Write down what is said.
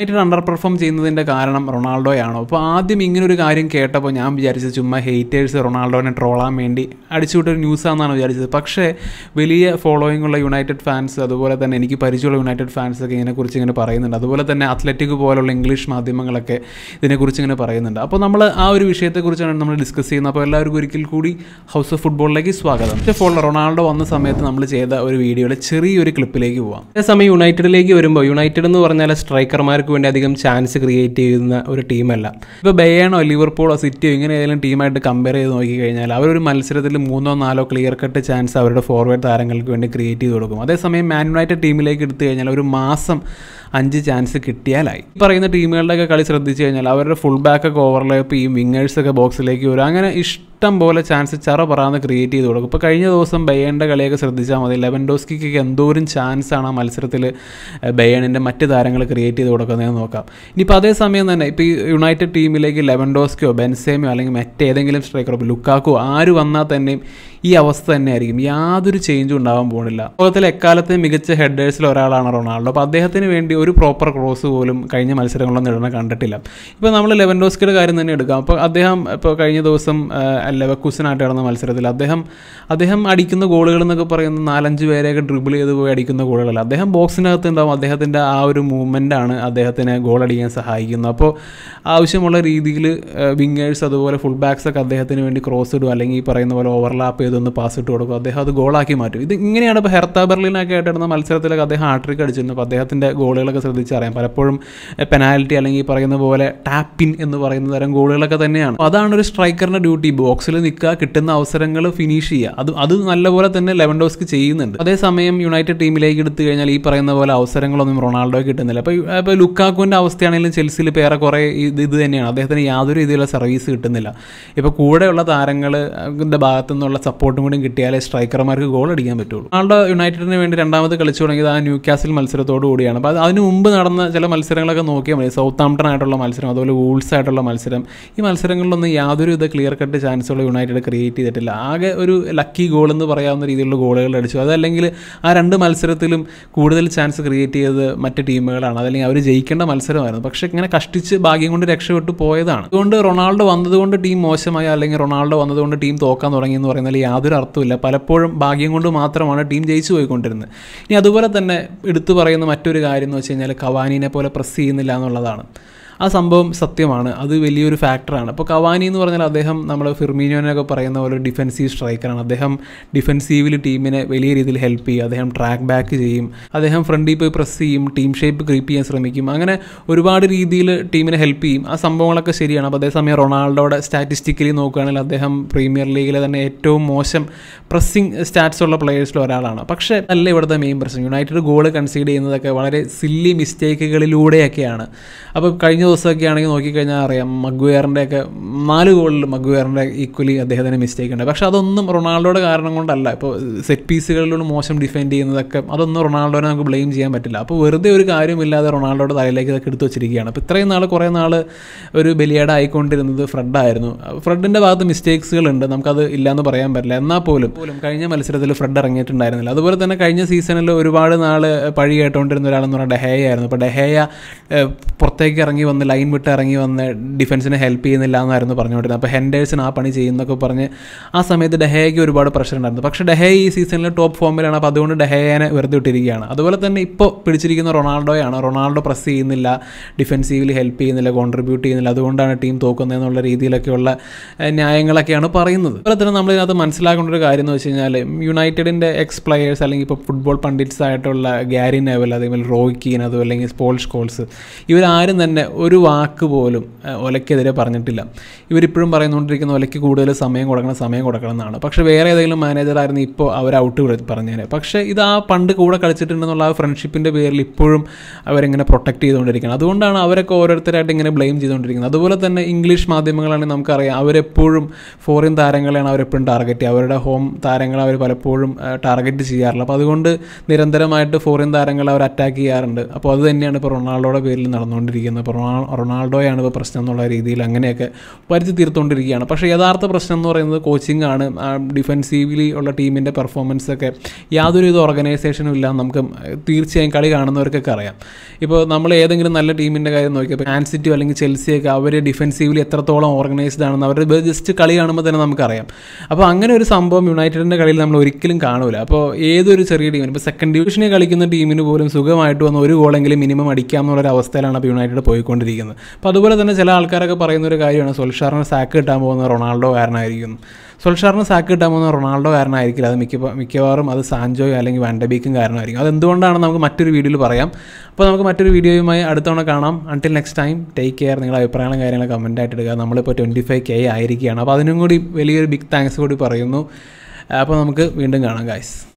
United under perform ചെയ്യുന്നതിൻ്റെ കാരണം റൊണാൾഡോയാണോ അപ്പോൾ ആദ്യം ഇങ്ങനൊരു കാര്യം കേട്ടപ്പോൾ ഞാൻ വിചാരിച്ചത് ചുമ്മാ ഹെയ്റ്റേഴ്സ് റൊണാൾഡോനെ ട്രോളാൻ വേണ്ടി അടിച്ചുവിട്ടൊരു ന്യൂസാണെന്നാണ് വിചാരിച്ചത് പക്ഷേ വലിയ ഫോളോയിങ് ഉള്ള യുണൈറ്റഡ് ഫാൻസ് അതുപോലെ തന്നെ എനിക്ക് പരിചയമുള്ള യുണൈറ്റഡ് ഫാൻസൊക്കെ ഇതിനെക്കുറിച്ച് ഇങ്ങനെ പറയുന്നുണ്ട് അതുപോലെ തന്നെ അത്ലറ്റിക് പോലുള്ള ഇംഗ്ലീഷ് മാധ്യമങ്ങളൊക്കെ ഇതിനെക്കുറിച്ച് ഇങ്ങനെ പറയുന്നുണ്ട് അപ്പോൾ നമ്മൾ ആ ഒരു വിഷയത്തെക്കുറിച്ചാണ് നമ്മൾ ഡിസ്കസ് ചെയ്യുന്നത് അപ്പോൾ എല്ലാവർക്കും ഒരിക്കൽ കൂടി ഹൗസ് ഓഫ് ഫുട്ബോളിലേക്ക് സ്വാഗതം ഫോൾ റൊണാൾഡോ വന്ന സമയത്ത് നമ്മൾ ചെയ്ത ഒരു വീഡിയോയിലെ ചെറിയൊരു ക്ലിപ്പിലേക്ക് പോവാം അതേസമയം യുണൈറ്റഡിലേക്ക് വരുമ്പോൾ യുണൈറ്റഡ് എന്ന് പറഞ്ഞാൽ സ്ട്രൈക്കർമാർ ആർക്ക് വേണ്ടി അധികം ചാൻസ് ക്രിയേറ്റ് ചെയ്യുന്ന ഒരു ടീമല്ല ഇപ്പോൾ ബെയേണോ ലിവർപൂളോ സിറ്റിയോ ഇങ്ങനെ ഏതെങ്കിലും ടീമായിട്ട് കമ്പയർ ചെയ്ത് നോക്കിക്കഴിഞ്ഞാൽ അവരൊരു മത്സരത്തിൽ മൂന്നോ നാലോ ക്ലിയർ കട്ട് ചാൻസ് അവരുടെ ഫോർവേഡ് താരങ്ങൾക്ക് വേണ്ടി ക്രിയേറ്റ് ചെയ്ത് കൊടുക്കും അതേസമയം യുണൈറ്റഡ് ടീമിലേക്ക് എടുത്തു കഴിഞ്ഞാൽ ഒരു മാസം അഞ്ച് ചാൻസ് കിട്ടിയാലായി പറയുന്ന ടീമുകളുടെയൊക്കെ കളി ശ്രദ്ധിച്ചു കഴിഞ്ഞാൽ അവരുടെ ഫുൾ ബാക്ക് ഒക്കെ ഓവർലാപ്പ് ചെയ്യും വിങ്ങേഴ്സൊക്കെ ബോക്സിലേക്ക് വരും അങ്ങനെ ഇഷ്ടം പോലെ ചാൻസ് ചറ പറയാതെ ക്രിയേറ്റ് ചെയ്ത് കൊടുക്കും ഇപ്പോൾ കഴിഞ്ഞ ദിവസം ബയേണിൻ്റെ കളിയൊക്കെ ശ്രദ്ധിച്ചാൽ മതി ഡോസ്കിക്കൊക്കെ എന്തോരം ചാൻസാണ് ആ മത്സരത്തിൽ ബയേണിൻ്റെ മറ്റ് താരങ്ങൾ ക്രിയേറ്റ് ചെയ്ത് കൊടുക്കുന്നത് കിടക്കുന്നതെന്ന് നോക്കാം ഇനിയിപ്പോൾ അതേ സമയം തന്നെ ഇപ്പോൾ ഈ യുണൈറ്റഡ് ടീമിലേക്ക് ലെവൻഡോസ്ക്കോ ബെൻസേമയോ അല്ലെങ്കിൽ മറ്റേതെങ്കിലും സ്ട്രൈക്കറോ ലുക്കാക്കോ ആര് വന്നാൽ തന്നെയും ഈ അവസ്ഥ തന്നെ ആയിരിക്കും യാതൊരു ചേഞ്ചും ഉണ്ടാവാൻ പോകുന്നില്ല ലോകത്തിൽ എക്കാലത്തെ മികച്ച ഹെഡേഴ്സിൽ ഒരാളാണ് റൊണാൾഡോ അപ്പോൾ അദ്ദേഹത്തിന് വേണ്ടി ഒരു പ്രോപ്പർ ക്രോസ് പോലും കഴിഞ്ഞ മത്സരങ്ങളൊന്നും ഇടണം കണ്ടിട്ടില്ല ഇപ്പോൾ നമ്മൾ ലെവൻഡോസ്കിയുടെ കാര്യം തന്നെ എടുക്കാം അപ്പോൾ അദ്ദേഹം ഇപ്പോൾ കഴിഞ്ഞ ദിവസം ലെവക്കൂസിനായിട്ട് നടന്ന മത്സരത്തിൽ അദ്ദേഹം അദ്ദേഹം അടിക്കുന്ന ഗോളുകൾ എന്നൊക്കെ പറയുന്ന നാലഞ്ച് പേരെയൊക്കെ ഡ്രിബിൾ ചെയ്ത് പോയി അടിക്കുന്ന ഗോളുകളല്ല അദ്ദേഹം ബോക്സിനകത്ത് ഉണ്ടാവും അദ്ദേഹത്തിൻ്റെ ആ ഒരു മൂവ്മെൻ്റ് ആണ് അദ്ദേഹം അദ്ദേഹത്തിന് ഗോളടിക്കാൻ സഹായിക്കുന്നു അപ്പോൾ ആവശ്യമുള്ള രീതിയിൽ വിങ്ങേഴ്സ് അതുപോലെ ഫുൾ ബാക്സൊക്കെ അദ്ദേഹത്തിന് വേണ്ടി ക്രോസ് ഇടും അല്ലെങ്കിൽ ഈ പറയുന്ന പോലെ ഓവർലാപ്പ് ചെയ്തൊന്ന് പാസ് ഇട്ട് കൊടുക്കും അദ്ദേഹം അത് ഗോളാക്കി മാറ്റും ഇത് ഇങ്ങനെയാണ് ഇപ്പോൾ ഹെർത്ത ബെർലിനൊക്കെ ആയിട്ടാണ് മത്സരത്തിലൊക്കെ അദ്ദേഹം ഹാട്രിക് അടിച്ചിരുന്നു അപ്പോൾ അദ്ദേഹത്തിൻ്റെ ഗോളുകളൊക്കെ ശ്രദ്ധിച്ചറിയാം പലപ്പോഴും പെനാൽറ്റി അല്ലെങ്കിൽ ഈ പറയുന്ന പോലെ ടാപ്പിൻ എന്ന് പറയുന്ന തരം ഗോളുകളൊക്കെ തന്നെയാണ് അതാണ് ഒരു സ്ട്രൈക്കറിൻ്റെ ഡ്യൂട്ടി ബോക്സിൽ നിൽക്കുക കിട്ടുന്ന അവസരങ്ങൾ ഫിനിഷ് ചെയ്യുക അത് അത് നല്ലപോലെ തന്നെ ലെവൻഡോസ്കി ചെയ്യുന്നുണ്ട് അതേസമയം യുണൈറ്റഡ് ടീമിലേക്ക് എടുത്തു കഴിഞ്ഞാൽ ഈ പറയുന്ന പോലെ അവസരങ്ങളൊന്നും റൊണാൾഡോ കിട്ടുന്നില്ല അപ്പോൾ ഇപ്പോൾ ലുക്ക് ലുക്കാക്കുവിൻ്റെ അവസ്ഥയാണെങ്കിലും ചെൽസിയിൽ പേരെ കുറേ ഇത് ഇത് തന്നെയാണ് അദ്ദേഹത്തിന് യാതൊരു രീതിയിലുള്ള സർവീസ് കിട്ടുന്നില്ല ഇപ്പോൾ കൂടെയുള്ള താരങ്ങളുടെ ഭാഗത്തു നിന്നുള്ള സപ്പോർട്ടും കൂടി കിട്ടിയാലേ സ്ട്രൈക്കർമാർക്ക് ഗോൾ അടിക്കാൻ പറ്റുള്ളൂ ആളുടെ യുണൈറ്റഡിന് വേണ്ടി രണ്ടാമത് കളിച്ചു തുടങ്ങിയത് ആ ന്യൂ ക്യാസിൽ മത്സരത്തോടു കൂടിയാണ് അപ്പോൾ അതിന് മുമ്പ് നടന്ന ചില മത്സരങ്ങളൊക്കെ നോക്കിയാൽ മതി സൗത്ത് ആംപ്ടൺ ആയിട്ടുള്ള മത്സരം അതുപോലെ വൂൾസ് ആയിട്ടുള്ള മത്സരം ഈ മത്സരങ്ങളിലൊന്നും യാതൊരു വിധ ക്ലിയർ കട്ട് ചാൻസുകൾ യുണൈറ്റഡ് ക്രിയേറ്റ് ചെയ്തിട്ടില്ല ആകെ ഒരു ലക്കി ഗോൾ എന്ന് പറയാവുന്ന രീതിയിലുള്ള ഗോളുകൾ അടിച്ചു അതല്ലെങ്കിൽ ആ രണ്ട് മത്സരത്തിലും കൂടുതൽ ചാൻസ് ക്രിയേറ്റ് ചെയ്തത് മറ്റ് ടീമുകളാണ് അതല്ലെങ്കിൽ അവർ ജയിക്കും ജയിക്കേണ്ട മത്സരമായിരുന്നു പക്ഷെ ഇങ്ങനെ കഷ്ടിച്ച് ഭാഗ്യം കൊണ്ട് രക്ഷപ്പെട്ടു പോയതാണ് അതുകൊണ്ട് റൊണാൾഡോ വന്നതുകൊണ്ട് ടീം മോശമായി അല്ലെങ്കിൽ റൊണാൾഡോ വന്നതുകൊണ്ട് ടീം തോക്കാൻ തുടങ്ങി എന്ന് പറയുന്നതിൽ യാതൊരു അർത്ഥമില്ല പലപ്പോഴും ഭാഗ്യം കൊണ്ട് മാത്രമാണ് ടീം ജയിച്ചു പോയിക്കൊണ്ടിരുന്നത് ഇനി അതുപോലെ തന്നെ എടുത്തു പറയുന്ന മറ്റൊരു കാര്യം എന്ന് വെച്ച് കഴിഞ്ഞാൽ കവാനീനെ പോലെ പ്രസ് ചെയ്യുന്നില്ല എന്നുള്ളതാണ് ആ സംഭവം സത്യമാണ് അത് വലിയൊരു ഫാക്ടറാണ് അപ്പോൾ കവാനി എന്ന് പറഞ്ഞാൽ അദ്ദേഹം നമ്മൾ ഫിർമീനോനൊക്കെ പറയുന്ന പോലെ ഡിഫെൻസീവ് സ്ട്രൈക്കറാണ് അദ്ദേഹം ഡിഫെൻസീവിൽ ടീമിനെ വലിയ രീതിയിൽ ഹെൽപ്പ് ചെയ്യും അദ്ദേഹം ട്രാക്ക് ബാക്ക് ചെയ്യും അദ്ദേഹം ഫ്രണ്ടിൽ പോയി പ്രസ് ചെയ്യും ടീം ഷേപ്പ് ക്രീപ്പ് ചെയ്യാൻ ശ്രമിക്കും അങ്ങനെ ഒരുപാട് രീതിയിൽ ടീമിനെ ഹെൽപ്പ് ചെയ്യും ആ സംഭവങ്ങളൊക്കെ ശരിയാണ് അപ്പോൾ അതേസമയം റൊണാൾഡോയുടെ സ്റ്റാറ്റിസ്റ്റിക്കലി നോക്കുകയാണെങ്കിൽ അദ്ദേഹം പ്രീമിയർ ലീഗിലെ തന്നെ ഏറ്റവും മോശം പ്രസ്സിങ് സ്റ്റാറ്റ്സ് ഉള്ള പ്ലെയേഴ്സിൽ ഒരാളാണ് പക്ഷേ അല്ല ഇവിടുത്തെ മെയിൻ പ്രശ്നം യുണൈറ്റഡ് ഗോൾ കൺസീഡ് ചെയ്യുന്നതൊക്കെ വളരെ സില്ലി മിസ്റ്റേക്കുകളിലൂടെയൊക്കെയാണ് അപ്പോൾ കഴിഞ്ഞ ദിവസമൊക്കെ ആണെങ്കിൽ നോക്കിക്കഴിഞ്ഞാൽ അറിയാം മഗ്വേറിൻ്റെ ഒക്കെ നാല് ഗോളിൽ മഗ്വേറിൻ്റെ ഈക്വലി അദ്ദേഹത്തിന് മിസ്റ്റേക്ക് ഉണ്ട് പക്ഷേ അതൊന്നും റൊണാൾഡോയുടെ കാരണം കൊണ്ടല്ല ഇപ്പോൾ സെറ്റ് പീസുകളിലൂടെ മോശം ഡിഫെൻഡ് ചെയ്യുന്നതൊക്കെ അതൊന്നും റൊണാൾഡോനെ നമുക്ക് ബ്ലെയിം ചെയ്യാൻ പറ്റില്ല അപ്പോൾ വെറുതെ ഒരു കാര്യമില്ലാതെ റൊണാൾഡോയുടെ തലയിലേക്ക് ഇതൊക്കെ എടുത്തു വെച്ചിരിക്കുകയാണ് അപ്പോൾ ഇത്രയും നാൾ കുറേ നാൾ ഒരു ബലിയാട ആയിക്കൊണ്ടിരുന്നത് ഫ്രെഡായിരുന്നു ഫ്രെഡിൻ്റെ ഭാഗത്ത് മിസ്റ്റേക്സുകൾ ഉണ്ട് നമുക്കത് ഇല്ലയെന്ന് പറയാൻ പറ്റില്ല എന്നാൽ പോലും പോലും കഴിഞ്ഞ മത്സരത്തിൽ ഫ്രെഡ് ഇറങ്ങിയിട്ടുണ്ടായിരുന്നില്ല അതുപോലെ തന്നെ കഴിഞ്ഞ സീസണിൽ ഒരുപാട് നാൾ പഴി കേട്ടുകൊണ്ടിരുന്ന ഒരാളെന്ന് പറഞ്ഞാൽ ഡെഹേയ ആയിരുന്നു അപ്പോൾ ഡെഹേയ പുറത്തേക്ക് ഇറങ്ങി വന്ന വന്ന് ലൈൻ വിട്ട് ഇറങ്ങി വന്ന് ഡിഫൻസിനെ ഹെൽപ്പ് ചെയ്യുന്നില്ല എന്നായിരുന്നു പറഞ്ഞുകൊണ്ടിരുന്നത് അപ്പോൾ ഹെൻഡേഴ്സിന് ആ പണി ചെയ്യുന്നൊക്കെ പറഞ്ഞ് ആ സമയത്ത് ഡെഹയ്ക്ക് ഒരുപാട് പ്രഷർ ഉണ്ടായിരുന്നു പക്ഷേ ഡെഹേ ഈ സീസണിൽ ടോപ്പ് ഫോമിലാണ് അപ്പോൾ അതുകൊണ്ട് ഡെഹേനെ വെറുതെ ഇട്ടിരിക്കുകയാണ് അതുപോലെ തന്നെ ഇപ്പോൾ പിടിച്ചിരിക്കുന്ന റൊണാൾഡോയാണ് റൊണാൾഡോ പ്രസ് ചെയ്യുന്നില്ല ഡിഫൻസീവ്ലി ഹെൽപ്പ് ചെയ്യുന്നില്ല കോൺട്രിബ്യൂട്ട് ചെയ്യുന്നില്ല അതുകൊണ്ടാണ് ടീം തോക്കുന്നതെന്നുള്ള രീതിയിലൊക്കെയുള്ള ന്യായങ്ങളൊക്കെയാണ് പറയുന്നത് അതുപോലെ തന്നെ നമ്മളിതിനകത്ത് മനസ്സിലാക്കേണ്ട ഒരു കാര്യം എന്ന് വെച്ച് കഴിഞ്ഞാൽ യുണൈറ്റഡിൻ്റെ എക്സ് പ്ലെയേഴ്സ് അല്ലെങ്കിൽ ഇപ്പോൾ ഫുട്ബോൾ പണ്ഡിറ്റ്സ് ആയിട്ടുള്ള ഗ്യാരി നെവൽ അതേപോലെ റോയ്ക്കീൻ അതുപോലെ അല്ലെങ്കിൽ സ്പോൾസ് കോൾസ് ഇവരാരും തന്നെ ഒരു വാക്ക് പോലും ഒലയ്ക്കെതിരെ പറഞ്ഞിട്ടില്ല ഇവരിപ്പോഴും പറയുന്നുകൊണ്ടിരിക്കുന്ന ഒലയ്ക്ക് കൂടുതൽ സമയം കൊടുക്കണം സമയം കൊടുക്കണം എന്നാണ് പക്ഷേ വേറെ ഏതെങ്കിലും മാനേജറായിരുന്നു ഇപ്പോൾ അവർ ഔട്ട് പറഞ്ഞേനെ പക്ഷേ ഇത് ആ പണ്ട് കൂടെ കളിച്ചിട്ടുണ്ടെന്നുള്ള ആ ഫ്രണ്ട്ഷിപ്പിൻ്റെ പേരിൽ ഇപ്പോഴും അവരിങ്ങനെ പ്രൊട്ടക്ട് ചെയ്തുകൊണ്ടിരിക്കുന്നത് അതുകൊണ്ടാണ് അവരൊക്കെ ഓരോരുത്തരായിട്ട് ഇങ്ങനെ ബ്ലെയിം ചെയ്തുകൊണ്ടിരിക്കുന്നത് അതുപോലെ തന്നെ ഇംഗ്ലീഷ് മാധ്യമങ്ങളാണെങ്കിൽ നമുക്കറിയാം അവരെപ്പോഴും ഫോറിൻ താരങ്ങളെയാണ് അവരെപ്പോഴും ടാർഗറ്റ് ചെയ്യുക അവരുടെ ഹോം താരങ്ങളെ അവർ പലപ്പോഴും ടാർഗറ്റ് ചെയ്യാറില്ല അപ്പോൾ അതുകൊണ്ട് നിരന്തരമായിട്ട് ഫോറിൻ താരങ്ങളെ അവർ അറ്റാക്ക് ചെയ്യാറുണ്ട് അപ്പോൾ അത് തന്നെയാണ് ഇപ്പോൾ റൊണാൾഡോയുടെ പേരിൽ നടന്നുകൊണ്ടിരിക്കുന്നത് ഇപ്പോൾ റൊണാൾഡോയാണ് ഇപ്പോൾ പ്രശ്നം എന്നുള്ള രീതിയിൽ അങ്ങനെയൊക്കെ വരുത്തി തീർത്തുകൊണ്ടിരിക്കുകയാണ് പക്ഷേ യഥാർത്ഥ പ്രശ്നം എന്ന് പറയുന്നത് കോച്ചിങ് ആണ് ഡിഫെൻസീവ്ലി ഉള്ള ടീമിൻ്റെ പെർഫോമൻസ് ഒക്കെ യാതൊരു ഇത് ഓർഗനൈസേഷനും ഇല്ല നമുക്ക് തീർച്ചയായും കളി കാണുന്നവർക്കൊക്കെ അറിയാം ഇപ്പോൾ നമ്മൾ ഏതെങ്കിലും നല്ല ടീമിൻ്റെ കാര്യം നോക്കിയപ്പോൾ ആൻസിറ്റി അല്ലെങ്കിൽ ചെൽസിയൊക്കെ അവർ ഡിഫെൻസീവ്ലി എത്രത്തോളം ഓർഗനൈസ്ഡ് ആണെന്ന് അവരുടെ ജസ്റ്റ് കളി കാണുമ്പോൾ തന്നെ നമുക്കറിയാം അപ്പോൾ അങ്ങനെ ഒരു സംഭവം യുണൈറ്റഡിൻ്റെ കളിയിൽ നമ്മൾ ഒരിക്കലും കാണൂല അപ്പോൾ ഏതൊരു ചെറിയ ടീമിന് ഇപ്പോൾ സെക്കൻഡ് ഡിവിഷനിൽ കളിക്കുന്ന ടീമിന് പോലും സുഖമായിട്ട് വന്ന ഒരു ഗോളെങ്കിലും മിനിമം അടിക്കാം എന്നുള്ളൊരു അവസ്ഥയിലാണ് അപ്പോൾ യുണൈറ്റഡ് പോയിക്കൊണ്ടിരിക്കുന്നത് വന്നുകൊണ്ടിരിക്കുന്നത് അപ്പോൾ അതുപോലെ തന്നെ ചില ആൾക്കാരൊക്കെ പറയുന്ന ഒരു കാര്യമാണ് സുൽഷാറിന് സാക്ക് കിട്ടാൻ പോകുന്ന റൊണാൾഡോ കാരനായിരിക്കുന്നു സുൽഷാറിന് സാക്ക് കിട്ടാൻ പോകുന്ന റൊണാൾഡോ കാരനായിരിക്കില്ല അത് മിക്ക മിക്കവാറും അത് സാൻജോയോ അല്ലെങ്കിൽ വാൻഡബീക്കും കാരണമായിരിക്കും അതെന്തുകൊണ്ടാണ് നമുക്ക് മറ്റൊരു വീഡിയോയിൽ പറയാം അപ്പോൾ നമുക്ക് മറ്റൊരു വീഡിയോയുമായി അടുത്തവണ കാണാം until next time take care നിങ്ങളുടെ അഭിപ്രായങ്ങളും കാര്യങ്ങളും ആയിട്ട് ഇടുക നമ്മളിപ്പോൾ ട്വൻറ്റി ഫൈവ് കെ ആയിരിക്കുകയാണ് അപ്പോൾ അതിനും കൂടി വലിയൊരു ബിഗ് താങ്ക്സ് കൂടി പറയുന്നു അപ്പോൾ നമുക്ക് വീണ്ടും കാണാം ഗായ്സ്